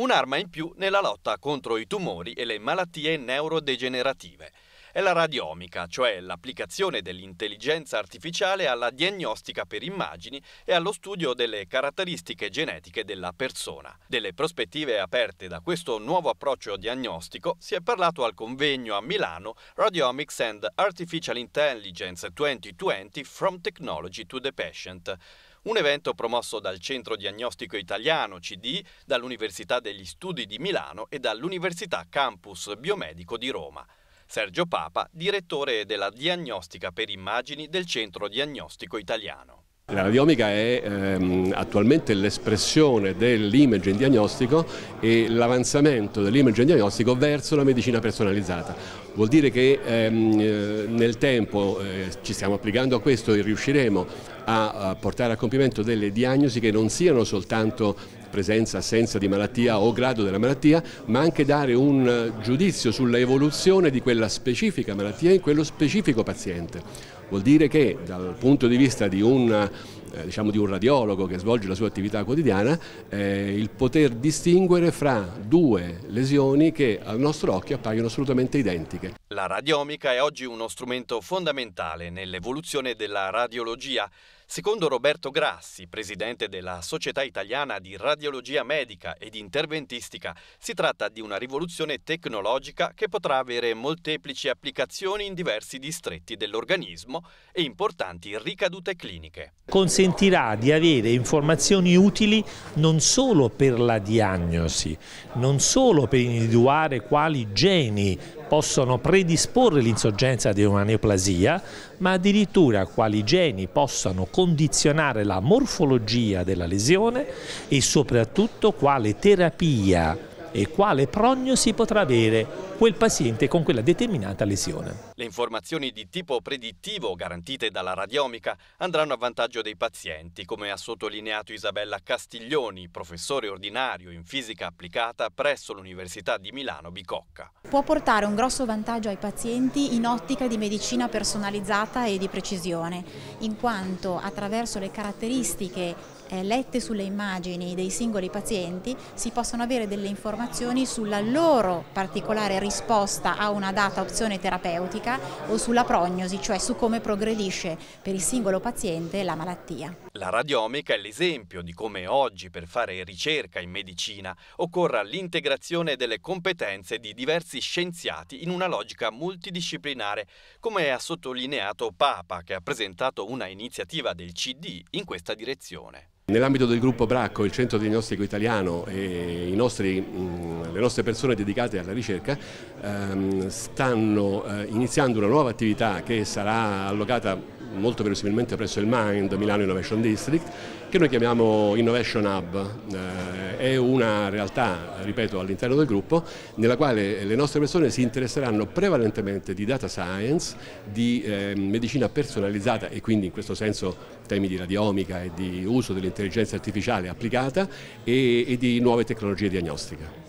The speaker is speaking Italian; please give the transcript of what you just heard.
un'arma in più nella lotta contro i tumori e le malattie neurodegenerative. È la radiomica, cioè l'applicazione dell'intelligenza artificiale alla diagnostica per immagini e allo studio delle caratteristiche genetiche della persona. Delle prospettive aperte da questo nuovo approccio diagnostico si è parlato al convegno a Milano Radiomics and Artificial Intelligence 2020 From Technology to the Patient un evento promosso dal Centro Diagnostico Italiano CD, dall'Università degli Studi di Milano e dall'Università Campus Biomedico di Roma. Sergio Papa, direttore della diagnostica per immagini del Centro Diagnostico Italiano. La radiomica è ehm, attualmente l'espressione dell'imaging diagnostico e l'avanzamento dell'imaging diagnostico verso la medicina personalizzata. Vuol dire che ehm, eh, nel tempo eh, ci stiamo applicando a questo e riusciremo a, a portare a compimento delle diagnosi che non siano soltanto presenza, assenza di malattia o grado della malattia, ma anche dare un eh, giudizio sulla evoluzione di quella specifica malattia in quello specifico paziente. Vuol dire che dal punto di vista di un eh, diciamo di un radiologo che svolge la sua attività quotidiana, eh, il poter distinguere fra due lesioni che al nostro occhio appaiono assolutamente identiche. La radiomica è oggi uno strumento fondamentale nell'evoluzione della radiologia. Secondo Roberto Grassi, presidente della Società Italiana di Radiologia Medica ed Interventistica, si tratta di una rivoluzione tecnologica che potrà avere molteplici applicazioni in diversi distretti dell'organismo e importanti ricadute cliniche. Consentirà di avere informazioni utili non solo per la diagnosi, non solo per individuare quali geni possono predisporre l'insorgenza di una neoplasia, ma addirittura quali geni possano condizionare la morfologia della lesione e soprattutto quale terapia e quale prognosi potrà avere quel paziente con quella determinata lesione. Le informazioni di tipo predittivo garantite dalla radiomica andranno a vantaggio dei pazienti, come ha sottolineato Isabella Castiglioni, professore ordinario in fisica applicata presso l'Università di Milano Bicocca. Può portare un grosso vantaggio ai pazienti in ottica di medicina personalizzata e di precisione, in quanto attraverso le caratteristiche eh, lette sulle immagini dei singoli pazienti si possono avere delle informazioni informazioni sulla loro particolare risposta a una data opzione terapeutica o sulla prognosi, cioè su come progredisce per il singolo paziente la malattia. La radiomica è l'esempio di come oggi per fare ricerca in medicina occorra l'integrazione delle competenze di diversi scienziati in una logica multidisciplinare, come ha sottolineato Papa che ha presentato una iniziativa del CD in questa direzione. Nell'ambito del gruppo Bracco, il centro diagnostico italiano e nostri, mm, le nostre persone dedicate alla ricerca ehm, stanno eh, iniziando una nuova attività che sarà allocata molto verosimilmente presso il MIND, Milano Innovation District, che noi chiamiamo Innovation Hub. Eh, è una realtà, ripeto, all'interno del gruppo, nella quale le nostre persone si interesseranno prevalentemente di data science, di ehm, medicina personalizzata e quindi in questo senso temi di radiomica e di uso dell'intelligenza artificiale applicata e, di nuove tecnologie diagnostiche.